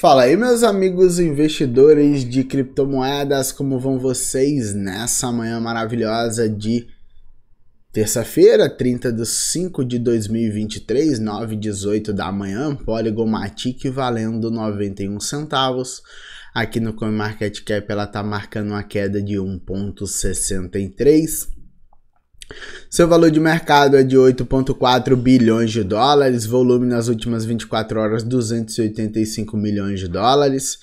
Fala aí, meus amigos investidores de criptomoedas, como vão vocês nessa manhã maravilhosa de terça-feira, 30 de 5 de 2023, 9 e 18 da manhã, Polygon Matic valendo 91 centavos. Aqui no CoinMarketCap ela está marcando uma queda de 1,63 seu valor de mercado é de 8,4 bilhões de dólares, volume nas últimas 24 horas 285 milhões de dólares.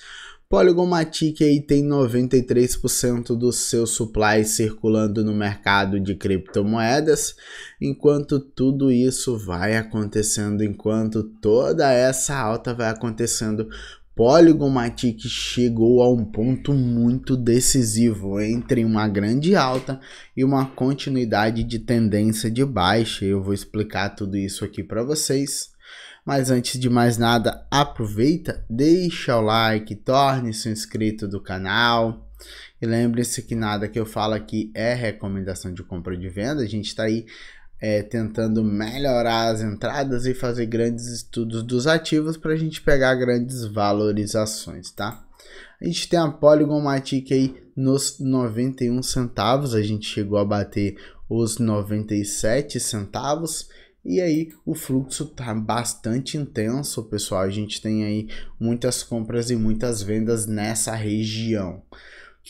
Polygon Matic aí tem 93% do seu supply circulando no mercado de criptomoedas, enquanto tudo isso vai acontecendo, enquanto toda essa alta vai acontecendo Polygon Matic chegou a um ponto muito decisivo entre uma grande alta e uma continuidade de tendência de baixa. Eu vou explicar tudo isso aqui para vocês. Mas antes de mais nada, aproveita, deixa o like, torne-se um inscrito do canal. E lembre-se que nada que eu falo aqui é recomendação de compra ou de venda. A gente está aí é, tentando melhorar as entradas e fazer grandes estudos dos ativos para a gente pegar grandes valorizações, tá? A gente tem a Polygon Matic aí nos 91 centavos, a gente chegou a bater os 97 centavos. E aí o fluxo tá bastante intenso, pessoal. A gente tem aí muitas compras e muitas vendas nessa região. O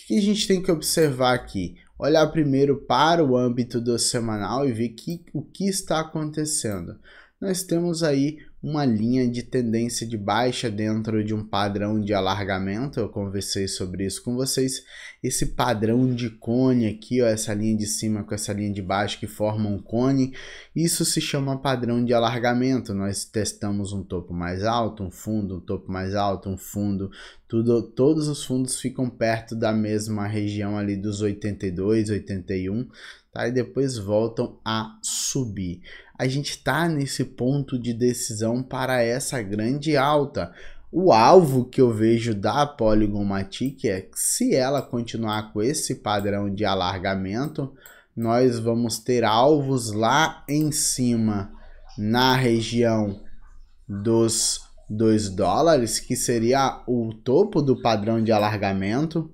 que a gente tem que observar aqui? olhar primeiro para o âmbito do semanal e ver que, o que está acontecendo. Nós temos aí uma linha de tendência de baixa dentro de um padrão de alargamento, eu conversei sobre isso com vocês. Esse padrão de cone aqui, ó, essa linha de cima com essa linha de baixo que forma um cone, isso se chama padrão de alargamento. Nós testamos um topo mais alto, um fundo, um topo mais alto, um fundo, tudo, todos os fundos ficam perto da mesma região ali dos 82, 81, tá? E depois voltam a subir. A gente está nesse ponto de decisão para essa grande alta. O alvo que eu vejo da Polygon Matic é que se ela continuar com esse padrão de alargamento, nós vamos ter alvos lá em cima na região dos 2 dólares, que seria o topo do padrão de alargamento.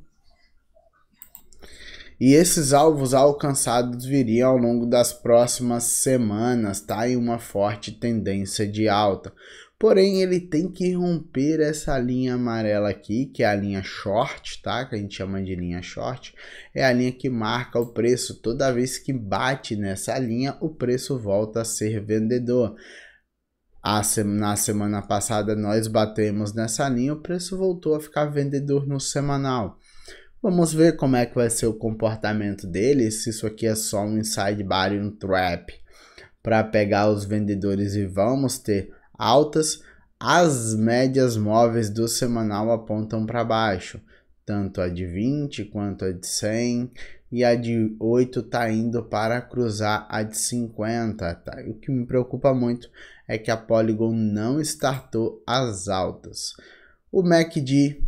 E esses alvos alcançados viriam ao longo das próximas semanas, tá? Em uma forte tendência de alta. Porém, ele tem que romper essa linha amarela aqui, que é a linha short, tá? Que a gente chama de linha short. É a linha que marca o preço. Toda vez que bate nessa linha, o preço volta a ser vendedor a, na semana passada nós batemos nessa linha, o preço voltou a ficar vendedor no semanal. Vamos ver como é que vai ser o comportamento dele, se isso aqui é só um inside bar e um trap para pegar os vendedores e vamos ter altas. As médias móveis do semanal apontam para baixo, tanto a de 20 quanto a de 100, e a de 8 está indo para cruzar a de 50, tá? O que me preocupa muito é que a Polygon não startou as altas. O MACD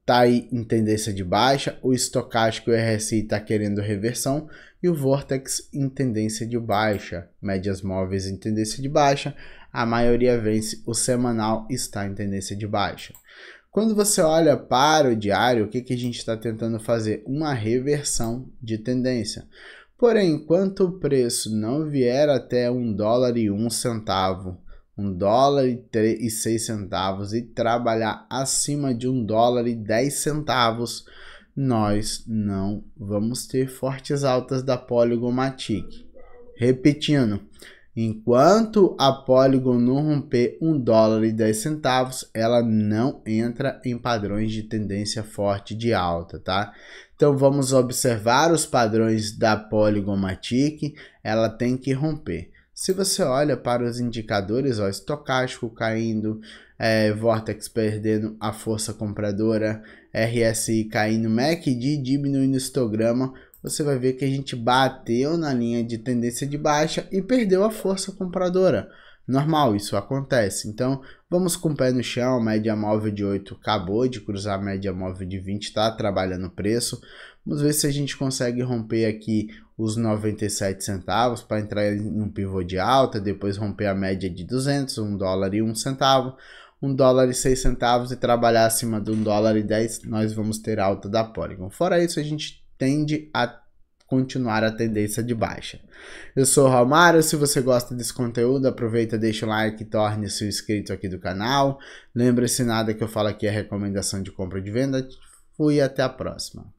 está aí em tendência de baixa, o estocástico e o RSI está querendo reversão e o Vortex em tendência de baixa, médias móveis em tendência de baixa, a maioria vence, o semanal está em tendência de baixa. Quando você olha para o diário, o que, que a gente está tentando fazer? Uma reversão de tendência. Porém, enquanto o preço não vier até um dólar e um centavo, um dólar e, e seis centavos e trabalhar acima de um dólar e dez centavos, nós não vamos ter fortes altas da Polygon Matic. Repetindo, Enquanto a Polygon não romper 1 dólar e 10 centavos, ela não entra em padrões de tendência forte de alta, tá? Então vamos observar os padrões da Polygon Matic, ela tem que romper. Se você olha para os indicadores, ó, estocástico caindo, é, Vortex perdendo a força compradora, RSI caindo, MACD diminuindo histograma, você vai ver que a gente bateu na linha de tendência de baixa e perdeu a força compradora. Normal, isso acontece. Então, vamos com o pé no chão, média móvel de 8 acabou de cruzar a média móvel de 20, está trabalhando o preço. Vamos ver se a gente consegue romper aqui os 97 centavos para entrar em um pivô de alta, depois romper a média de 200, 1 dólar e 1 centavo. 1 dólar e 6 centavos e trabalhar acima de 1 dólar e 10, nós vamos ter alta da Polygon. Fora isso, a gente tende a continuar a tendência de baixa. Eu sou o Romário, se você gosta desse conteúdo, aproveita, deixa o like e torne-se inscrito aqui do canal. Lembre-se nada que eu falo aqui é recomendação de compra e de venda. Fui até a próxima.